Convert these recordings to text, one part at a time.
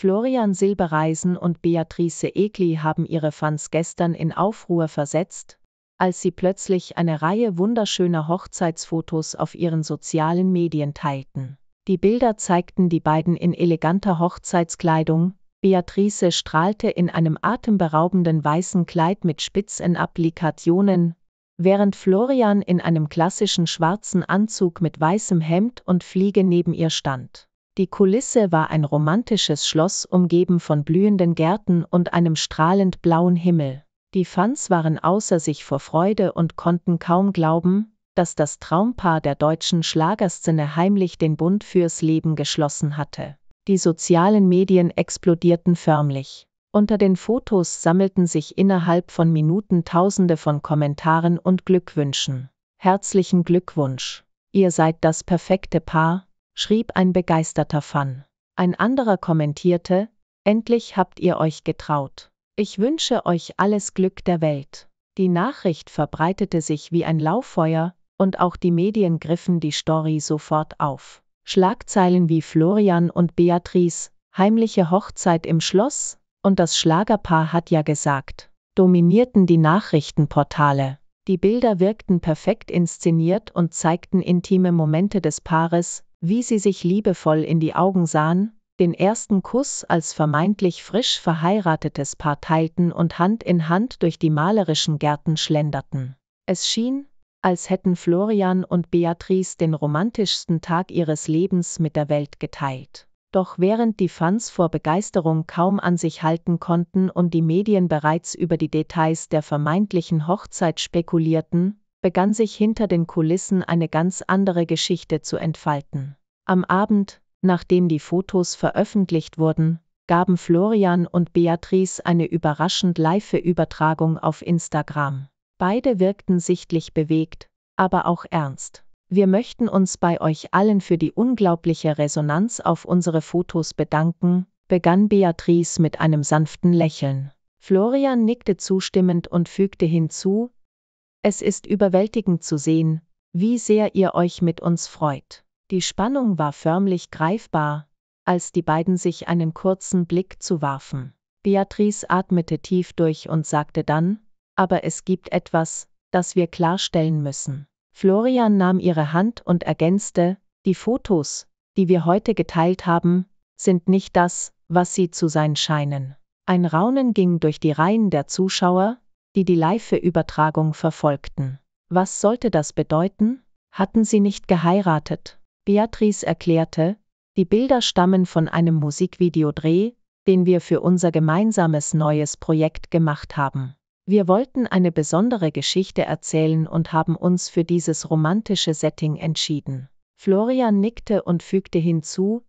Florian Silbereisen und Beatrice Egli haben ihre Fans gestern in Aufruhr versetzt, als sie plötzlich eine Reihe wunderschöner Hochzeitsfotos auf ihren sozialen Medien teilten. Die Bilder zeigten die beiden in eleganter Hochzeitskleidung, Beatrice strahlte in einem atemberaubenden weißen Kleid mit spitzen Applikationen, während Florian in einem klassischen schwarzen Anzug mit weißem Hemd und Fliege neben ihr stand. Die Kulisse war ein romantisches Schloss umgeben von blühenden Gärten und einem strahlend blauen Himmel. Die Fans waren außer sich vor Freude und konnten kaum glauben, dass das Traumpaar der deutschen Schlagerszene heimlich den Bund fürs Leben geschlossen hatte. Die sozialen Medien explodierten förmlich. Unter den Fotos sammelten sich innerhalb von Minuten Tausende von Kommentaren und Glückwünschen. Herzlichen Glückwunsch. Ihr seid das perfekte Paar, schrieb ein begeisterter Fan. Ein anderer kommentierte, endlich habt ihr euch getraut. Ich wünsche euch alles Glück der Welt. Die Nachricht verbreitete sich wie ein Lauffeuer, und auch die Medien griffen die Story sofort auf. Schlagzeilen wie Florian und Beatrice, heimliche Hochzeit im Schloss, und das Schlagerpaar hat ja gesagt, dominierten die Nachrichtenportale. Die Bilder wirkten perfekt inszeniert und zeigten intime Momente des Paares, wie sie sich liebevoll in die Augen sahen, den ersten Kuss als vermeintlich frisch verheiratetes Paar teilten und Hand in Hand durch die malerischen Gärten schlenderten. Es schien, als hätten Florian und Beatrice den romantischsten Tag ihres Lebens mit der Welt geteilt. Doch während die Fans vor Begeisterung kaum an sich halten konnten und die Medien bereits über die Details der vermeintlichen Hochzeit spekulierten, begann sich hinter den Kulissen eine ganz andere Geschichte zu entfalten. Am Abend, nachdem die Fotos veröffentlicht wurden, gaben Florian und Beatrice eine überraschend live Übertragung auf Instagram. Beide wirkten sichtlich bewegt, aber auch ernst. Wir möchten uns bei euch allen für die unglaubliche Resonanz auf unsere Fotos bedanken, begann Beatrice mit einem sanften Lächeln. Florian nickte zustimmend und fügte hinzu, es ist überwältigend zu sehen, wie sehr ihr euch mit uns freut. Die Spannung war förmlich greifbar, als die beiden sich einen kurzen Blick zuwarfen. Beatrice atmete tief durch und sagte dann, aber es gibt etwas, das wir klarstellen müssen. Florian nahm ihre Hand und ergänzte, die Fotos, die wir heute geteilt haben, sind nicht das, was sie zu sein scheinen. Ein Raunen ging durch die Reihen der Zuschauer, die die Live-Übertragung verfolgten. Was sollte das bedeuten? Hatten sie nicht geheiratet? Beatrice erklärte, die Bilder stammen von einem Musikvideodreh, den wir für unser gemeinsames neues Projekt gemacht haben. Wir wollten eine besondere Geschichte erzählen und haben uns für dieses romantische Setting entschieden. Florian nickte und fügte hinzu,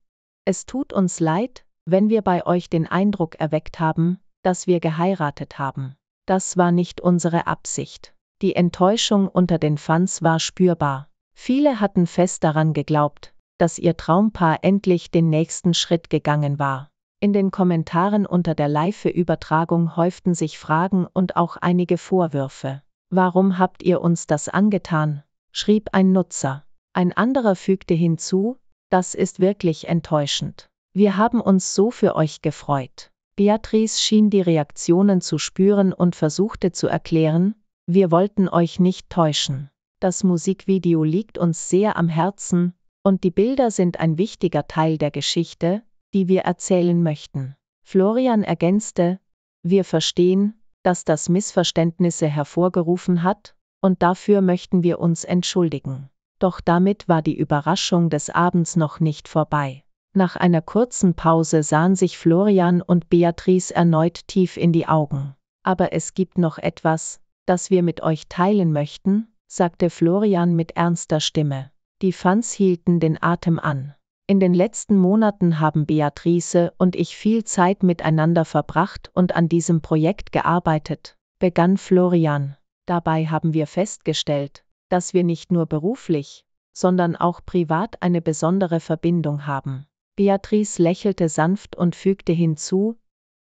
es tut uns leid, wenn wir bei euch den Eindruck erweckt haben, dass wir geheiratet haben. Das war nicht unsere Absicht. Die Enttäuschung unter den Fans war spürbar. Viele hatten fest daran geglaubt, dass ihr Traumpaar endlich den nächsten Schritt gegangen war. In den Kommentaren unter der Live-Übertragung häuften sich Fragen und auch einige Vorwürfe. Warum habt ihr uns das angetan? schrieb ein Nutzer. Ein anderer fügte hinzu, das ist wirklich enttäuschend. Wir haben uns so für euch gefreut. Beatrice schien die Reaktionen zu spüren und versuchte zu erklären, wir wollten euch nicht täuschen. Das Musikvideo liegt uns sehr am Herzen, und die Bilder sind ein wichtiger Teil der Geschichte, die wir erzählen möchten. Florian ergänzte, wir verstehen, dass das Missverständnisse hervorgerufen hat, und dafür möchten wir uns entschuldigen. Doch damit war die Überraschung des Abends noch nicht vorbei. Nach einer kurzen Pause sahen sich Florian und Beatrice erneut tief in die Augen. Aber es gibt noch etwas, das wir mit euch teilen möchten, sagte Florian mit ernster Stimme. Die Fans hielten den Atem an. In den letzten Monaten haben Beatrice und ich viel Zeit miteinander verbracht und an diesem Projekt gearbeitet, begann Florian. Dabei haben wir festgestellt, dass wir nicht nur beruflich, sondern auch privat eine besondere Verbindung haben. Beatrice lächelte sanft und fügte hinzu,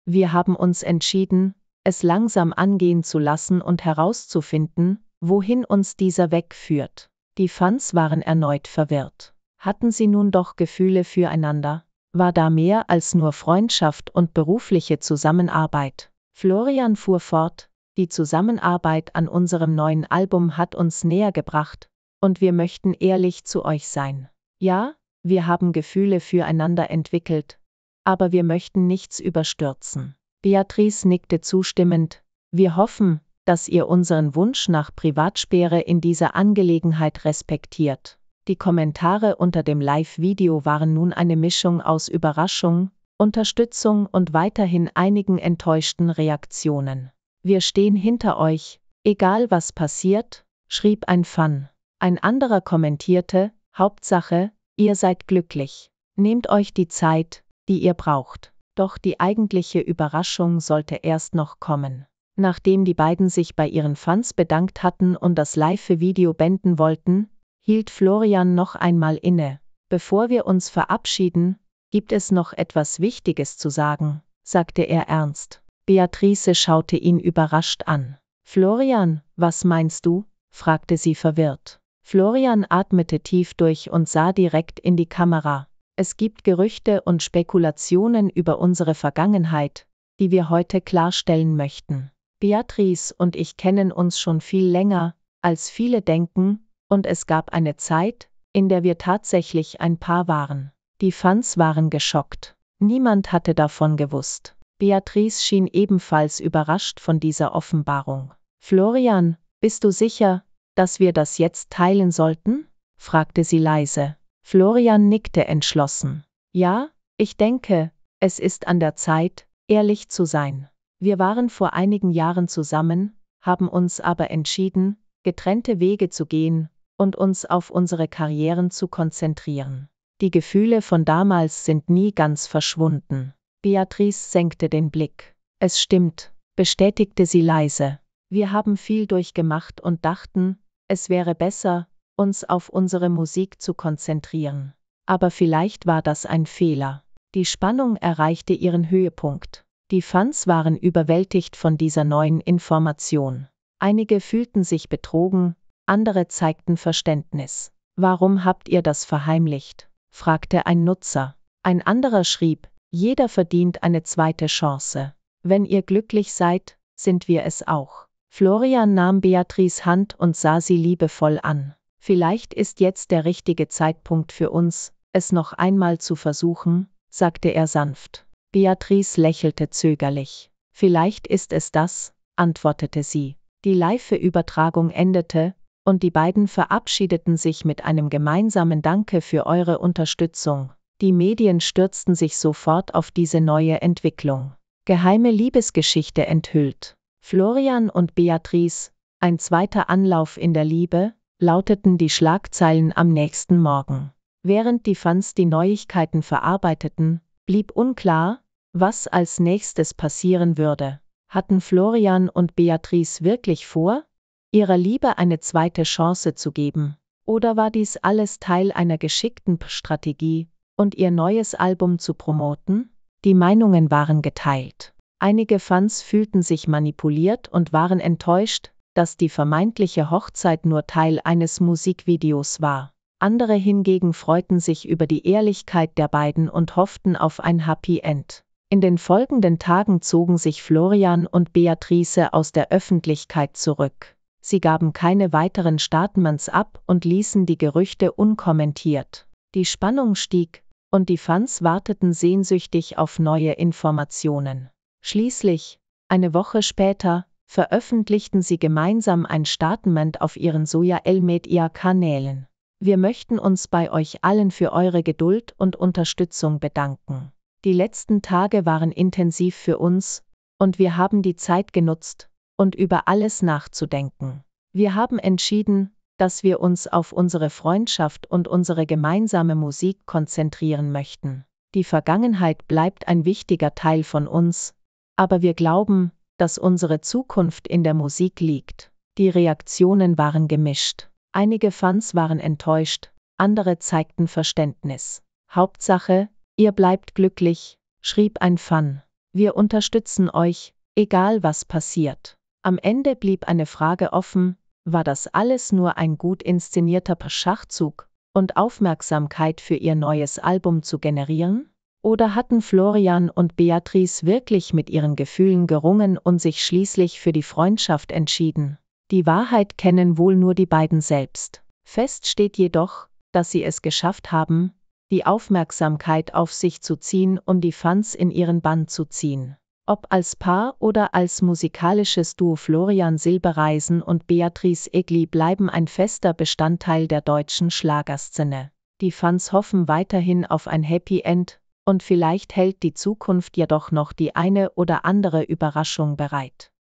wir haben uns entschieden, es langsam angehen zu lassen und herauszufinden, wohin uns dieser Weg führt. Die Fans waren erneut verwirrt. Hatten sie nun doch Gefühle füreinander? War da mehr als nur Freundschaft und berufliche Zusammenarbeit? Florian fuhr fort, die Zusammenarbeit an unserem neuen Album hat uns näher gebracht, und wir möchten ehrlich zu euch sein. Ja, wir haben Gefühle füreinander entwickelt. Aber wir möchten nichts überstürzen. Beatrice nickte zustimmend. Wir hoffen, dass ihr unseren Wunsch nach Privatsperre in dieser Angelegenheit respektiert. Die Kommentare unter dem Live-Video waren nun eine Mischung aus Überraschung, Unterstützung und weiterhin einigen enttäuschten Reaktionen. Wir stehen hinter euch, egal was passiert, schrieb ein Fan. Ein anderer kommentierte, Hauptsache, Ihr seid glücklich. Nehmt euch die Zeit, die ihr braucht. Doch die eigentliche Überraschung sollte erst noch kommen. Nachdem die beiden sich bei ihren Fans bedankt hatten und das Live-Video benden wollten, hielt Florian noch einmal inne. Bevor wir uns verabschieden, gibt es noch etwas Wichtiges zu sagen, sagte er ernst. Beatrice schaute ihn überrascht an. Florian, was meinst du? fragte sie verwirrt. Florian atmete tief durch und sah direkt in die Kamera. Es gibt Gerüchte und Spekulationen über unsere Vergangenheit, die wir heute klarstellen möchten. Beatrice und ich kennen uns schon viel länger, als viele denken, und es gab eine Zeit, in der wir tatsächlich ein Paar waren. Die Fans waren geschockt. Niemand hatte davon gewusst. Beatrice schien ebenfalls überrascht von dieser Offenbarung. Florian, bist du sicher, dass wir das jetzt teilen sollten? fragte sie leise. Florian nickte entschlossen. Ja, ich denke, es ist an der Zeit, ehrlich zu sein. Wir waren vor einigen Jahren zusammen, haben uns aber entschieden, getrennte Wege zu gehen und uns auf unsere Karrieren zu konzentrieren. Die Gefühle von damals sind nie ganz verschwunden. Beatrice senkte den Blick. Es stimmt, bestätigte sie leise. Wir haben viel durchgemacht und dachten, es wäre besser, uns auf unsere Musik zu konzentrieren. Aber vielleicht war das ein Fehler. Die Spannung erreichte ihren Höhepunkt. Die Fans waren überwältigt von dieser neuen Information. Einige fühlten sich betrogen, andere zeigten Verständnis. Warum habt ihr das verheimlicht? fragte ein Nutzer. Ein anderer schrieb, jeder verdient eine zweite Chance. Wenn ihr glücklich seid, sind wir es auch. Florian nahm Beatrice Hand und sah sie liebevoll an. Vielleicht ist jetzt der richtige Zeitpunkt für uns, es noch einmal zu versuchen, sagte er sanft. Beatrice lächelte zögerlich. Vielleicht ist es das, antwortete sie. Die Live-Übertragung endete, und die beiden verabschiedeten sich mit einem gemeinsamen Danke für eure Unterstützung. Die Medien stürzten sich sofort auf diese neue Entwicklung. Geheime Liebesgeschichte enthüllt. Florian und Beatrice, ein zweiter Anlauf in der Liebe, lauteten die Schlagzeilen am nächsten Morgen. Während die Fans die Neuigkeiten verarbeiteten, blieb unklar, was als nächstes passieren würde. Hatten Florian und Beatrice wirklich vor, ihrer Liebe eine zweite Chance zu geben? Oder war dies alles Teil einer geschickten Strategie, und ihr neues Album zu promoten? Die Meinungen waren geteilt. Einige Fans fühlten sich manipuliert und waren enttäuscht, dass die vermeintliche Hochzeit nur Teil eines Musikvideos war. Andere hingegen freuten sich über die Ehrlichkeit der beiden und hofften auf ein Happy End. In den folgenden Tagen zogen sich Florian und Beatrice aus der Öffentlichkeit zurück. Sie gaben keine weiteren Statements ab und ließen die Gerüchte unkommentiert. Die Spannung stieg, und die Fans warteten sehnsüchtig auf neue Informationen. Schließlich, eine Woche später, veröffentlichten sie gemeinsam ein Statement auf ihren soja Elmedia kanälen Wir möchten uns bei euch allen für eure Geduld und Unterstützung bedanken. Die letzten Tage waren intensiv für uns, und wir haben die Zeit genutzt, und über alles nachzudenken. Wir haben entschieden, dass wir uns auf unsere Freundschaft und unsere gemeinsame Musik konzentrieren möchten. Die Vergangenheit bleibt ein wichtiger Teil von uns, aber wir glauben, dass unsere Zukunft in der Musik liegt. Die Reaktionen waren gemischt. Einige Fans waren enttäuscht, andere zeigten Verständnis. Hauptsache, ihr bleibt glücklich, schrieb ein Fan. Wir unterstützen euch, egal was passiert. Am Ende blieb eine Frage offen, war das alles nur ein gut inszenierter Schachzug, und Aufmerksamkeit für ihr neues Album zu generieren? Oder hatten Florian und Beatrice wirklich mit ihren Gefühlen gerungen und sich schließlich für die Freundschaft entschieden? Die Wahrheit kennen wohl nur die beiden selbst. Fest steht jedoch, dass sie es geschafft haben, die Aufmerksamkeit auf sich zu ziehen und die Fans in ihren Bann zu ziehen. Ob als Paar oder als musikalisches Duo Florian Silbereisen und Beatrice Egli bleiben ein fester Bestandteil der deutschen Schlagerszene. Die Fans hoffen weiterhin auf ein Happy End, und vielleicht hält die Zukunft jedoch noch die eine oder andere Überraschung bereit.